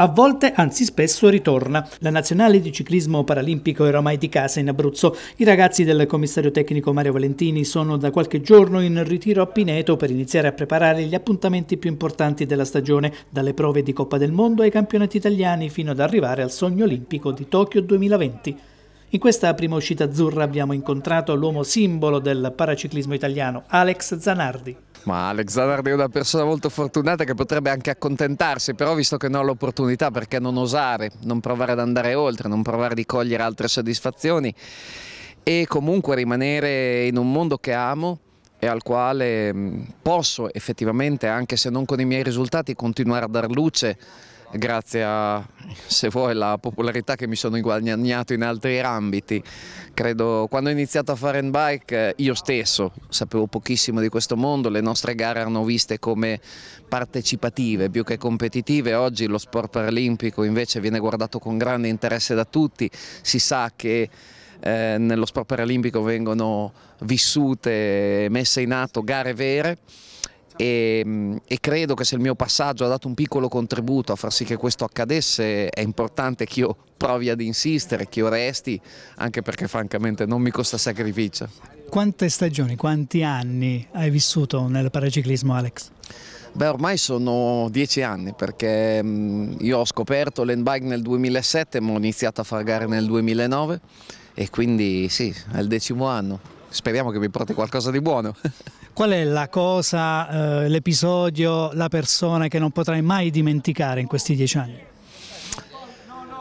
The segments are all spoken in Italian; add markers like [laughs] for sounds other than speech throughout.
a volte, anzi spesso, ritorna. La nazionale di ciclismo paralimpico era ormai di casa in Abruzzo. I ragazzi del commissario tecnico Mario Valentini sono da qualche giorno in ritiro a Pineto per iniziare a preparare gli appuntamenti più importanti della stagione, dalle prove di Coppa del Mondo ai campionati italiani fino ad arrivare al sogno olimpico di Tokyo 2020. In questa prima uscita azzurra abbiamo incontrato l'uomo simbolo del paraciclismo italiano, Alex Zanardi. Ma Alex Zanardi è una persona molto fortunata che potrebbe anche accontentarsi, però visto che non ho l'opportunità, perché non osare, non provare ad andare oltre, non provare di cogliere altre soddisfazioni e comunque rimanere in un mondo che amo e al quale mm, posso effettivamente, anche se non con i miei risultati, continuare a dar luce grazie a, se vuoi, la popolarità che mi sono guadagnato in altri ambiti. Credo, quando ho iniziato a fare in bike, eh, io stesso sapevo pochissimo di questo mondo, le nostre gare erano viste come partecipative più che competitive, oggi lo sport paralimpico invece viene guardato con grande interesse da tutti, si sa che eh, nello sport paralimpico vengono vissute, messe in atto gare vere e, e, credo che se il mio passaggio ha dato un piccolo contributo a far sì che questo accadesse è importante che io provi ad insistere, che io resti, anche perché francamente non mi costa sacrificio. Quante stagioni, quanti anni hai vissuto nel paraciclismo Alex? Beh, ormai sono dieci anni perché io ho scoperto l'handbike nel 2007, ma ho iniziato a far gare nel 2009 e quindi sì, è il decimo anno. Speriamo che mi porti qualcosa di buono. [laughs] Qual è la cosa, eh, l'episodio, la persona che non potrai mai dimenticare in questi dieci anni?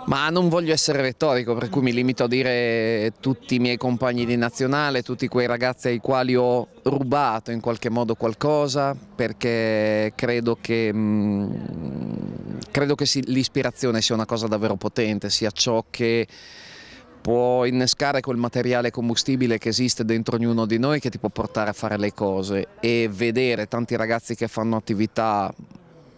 Ma non voglio essere retorico, per cui mi limito a dire tutti i miei compagni di nazionale, tutti quei ragazzi ai quali ho rubato in qualche modo qualcosa, perché credo che, mm, credo che l'ispirazione sia una cosa davvero potente, sia ciò che può innescare quel materiale combustibile che esiste dentro ognuno di noi che ti può portare a fare le cose e vedere tanti ragazzi che fanno attività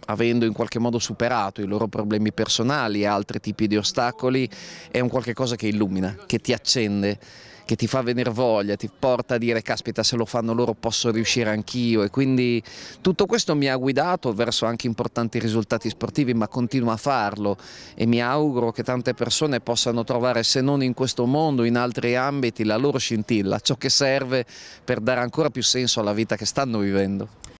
avendo in qualche modo superato i loro problemi personali e altri tipi di ostacoli è un qualche cosa che illumina, che ti accende che ti fa venire voglia, ti porta a dire caspita se lo fanno loro posso riuscire anch'io e quindi tutto questo mi ha guidato verso anche importanti risultati sportivi ma continuo a farlo e mi auguro che tante persone possano trovare se non in questo mondo in altri ambiti la loro scintilla, ciò che serve per dare ancora più senso alla vita che stanno vivendo.